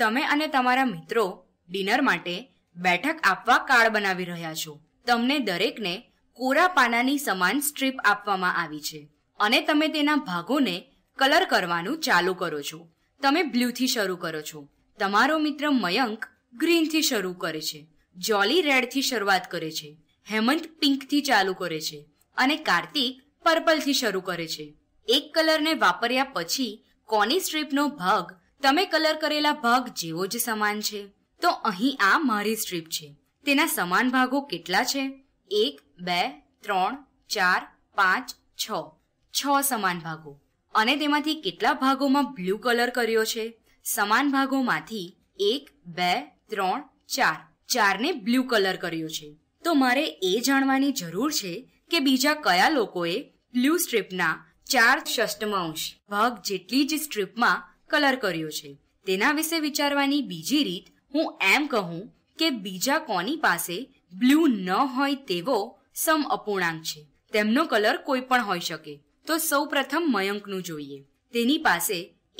તમે અને તમારા મિત્રો ડિનર માટે બેઠક આપવા કાર્ડ બનાવી રહ્યા છો તમને દરેકને કોરા પાનાની સમાન સ્ટ્રીપ આપવામાં આવી છે અને તમે તેના ભાગોને કલર કરવાનું ચાલુ કરો છો તમે બ્લુથી શરૂ કરો છો તમારો મિત્ર મયંક ગ્રીનથી શરૂ કરે છે જોલી રેડથી શરૂઆત કરે છે હેમંત પિંકથી ચાલુ કરે છે અને કાર્તિક પર્પલથી શરૂ કરે છે એક કલરને વાપર્યા પછી કોની સ્ટ્રીપનો ભાગ તમે કલર કરેલા ભાગ જેવો જ સમાન છે તો અહીં આ મારી સ્ટ્રીપ છે તેના સમાન ભાગો કેટલા છે એક બે ત્રણ ચાર પાંચ છ છ સમાન ભાગો અને તેમાંથી કેટલા ભાગોમાં બ્લુ કલર કર્યો છે સમાન ભાગોમાંથી એક બે ત્રણ ચાર ચારને બ્લુ કલર કર્યો છે તો મારે એ જાણવાની જરૂર છે કે બીજા કયા લોકોએ બ્લુ સ્ટ્રીપના ચાર ષષ્ટમાંશ ભાગ જેટલી જ સ્ટ્રીપમાં કલર કર્યો છે તેના વિશે વિચારવાની બીજી રીત હું એમ કહું કે બીજા કોની પાસે બ્લુ ન હોય તેવો સમ અપૂર્ણાંક છે તેમનો કલર કોઈ પણ હોઈ શકે તો સૌ પ્રથમ મયંકનું જોઈએ તેની પાસે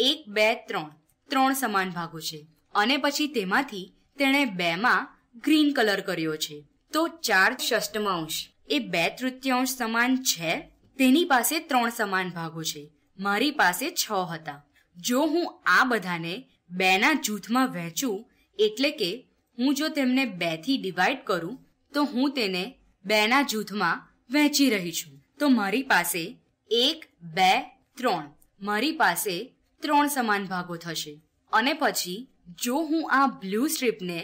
એક બે ત્રણ ત્રણ સમાન ભાગો છે અને પછી તેમાંથી તેણે બેમાં ગ્રીન કલર કર્યો છે તો ચાર ષષ્ટમાંશ એ બે તૃતીયાંશ સમાન છે તેની પાસે ત્રણ સમાન ભાગો છે મારી પાસે છ હતા જો હું આ બધાને બેના જૂથમાં વહેંચું એટલે કે હું જો તેમને બેથી ડિવાઈડ કરું તો હું તેને બેના જૂથમાં વહેંચી રહી છું તો મારી પાસે એક બે ત્રણ મારી પાસે ત્રણ સમાન ભાગો થશે અને પછી જો હું આ બ્લુ સ્ટ્રીપને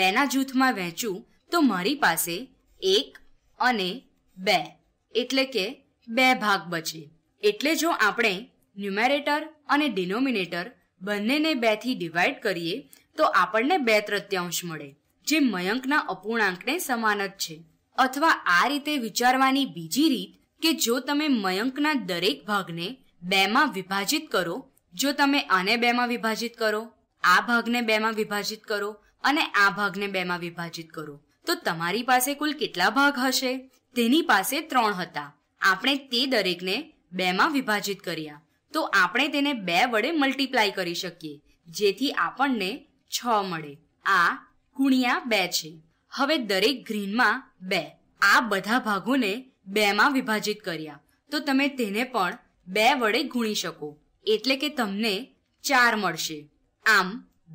બેના જૂથમાં વહેંચું તો મારી પાસે એક અને બે એટલે કે બે ભાગ બચે એટલે જો આપણે ન્યુમેરેટર અને ડિનોમિનેટર બંનેને બેથી ડિવાઈડ કરીએ તો આપણને બે તૃત્યાંશ મળે જે મયંકના અપૂર્ણાંકને સમાન જ છે અથવા આ રીતે વિચારવાની બીજી રીત કે જો તમે મયંકના દરેક ભાગને બેમાં વિભાજિત કરો જો તમે આને બેમાં વિભાજિત કરો આ ભાગને બેમાં વિભાજિત કરો અને આ ભાગને બેમાં વિભાજિત કરો તો તમારી પાસે કુલ કેટલા ભાગ હશે તેની પાસે ત્રણ હતા આપણે તે દરેકને બેમાં વિભાજિત કર્યા તો આપણે તેને બે વડે મલ્ટીપ્લાય કરી શકીએ જેથી આપણને છ મળે આ ગુણ્યા બે છે હવે દરેક ગ્રીનમાં બે આ બધા ભાગોને બેમાં વિભાજિત કર્યા તો તમે તેને પણ બે વડે ગુણી શકો એટલે કે તમને ચાર મળશે આમ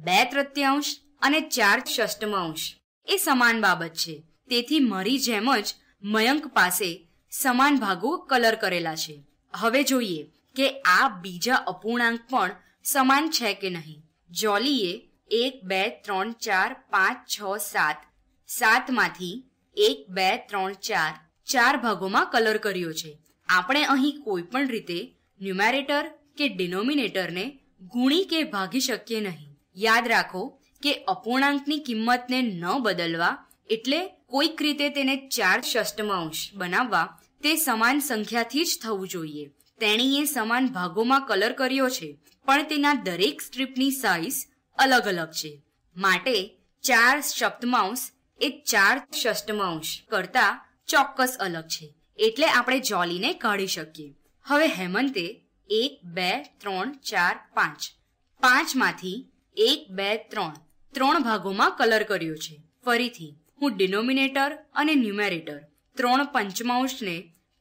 બે તૃતીયાંશ અને ચાર ષષ્ટમાંશ એ સમાન બાબત છે તેથી મારી જેમ જ મયંક પાસે સમાન ભાગો કલર કરેલા છે હવે જોઈએ કે આ બીજા અપૂર્ણાંક પણ સમાન છે કે નહીં જોલીએ એક બે ત્રણ ચાર પાંચ છ સાત સાતમાંથી એક બે ત્રણ ચાર ચાર ભાગોમાં કલર કર્યો છે આપણે અહીં કોઈ પણ રીતે ન્યુમેરેટર કે ડિનોમિનેટરને ગુણી કે ભાગી શકીએ નહીં યાદ રાખો કે અપૂર્ણાંકની કિંમતને ન બદલવા એટલે કોઈક રીતે તેને ચાર ષષ્ટમાંશ બનાવવા તે સમાન સંખ્યાથી જ થવું જોઈએ તેણીએ સમાન ભાગોમાં કલર કર્યો છે પણ તેના દરેક સ્ટ્રીપની સાઇઝ અલગ અલગ છે માટે ચાર સપ્તમાંશ એ ચાર ષષ્ટમાંશ કરતા ચોક્કસ અલગ છે એટલે આપણે જોલીને કાઢી શકીએ હવે હેમંતે એક બે ત્રણ ચાર પાંચ પાંચમાંથી એક બે ત્રણ ત્રણ ભાગોમાં કલર કર્યો છે ફરીથી હું ડિનોમિનેટર અને ન્યુમેરેટર ત્રણ પંચમાંશને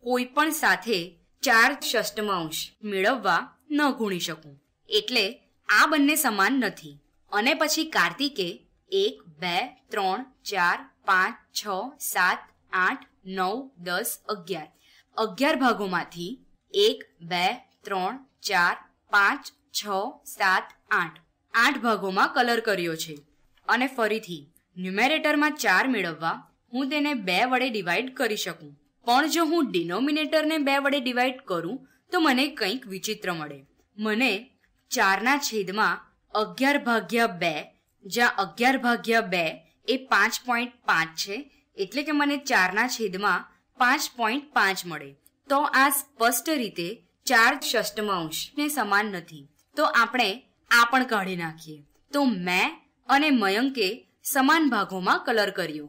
કોઈ પણ સાથે ચાર ષષ્ટમાંશ મેળવવા ન ગુણી શકું એટલે આ બંને સમાન નથી અને પછી કાર્તિકે એક બે ત્રણ ચાર પાંચ છ સાત આઠ નવ દસ અગિયાર અગિયાર ભાગોમાંથી એક બે ત્રણ ચાર પાંચ છ સાત આઠ આઠ ભાગોમાં કલર કર્યો છે અને ફરીથી ન્યુમેરેટરમાં ચાર મેળવવા હું તેને બે વડે ડિવાઈડ કરી શકું પણ જો હું ડિનોમિનેટરને બે વડે ડિવાઈડ કરું તો મને કંઈક વિચિત્ર મળે મને ચારના છેદમાં અગિયાર ભાગ્યા બે જ્યાં અગિયાર ભાગ્યા બે એ પાંચ પોઈન્ટ પાંચ છે એટલે કે મને ચારના છેદમાં પાંચ પોઈન્ટ પાંચ મળે તો આ સ્પષ્ટ રીતે ચાર ષષ્ટમાંશને સમાન નથી તો આપણે આ પણ કાઢી નાખીએ તો મેં અને મયંકે સમાન ભાગોમાં કલર કર્યો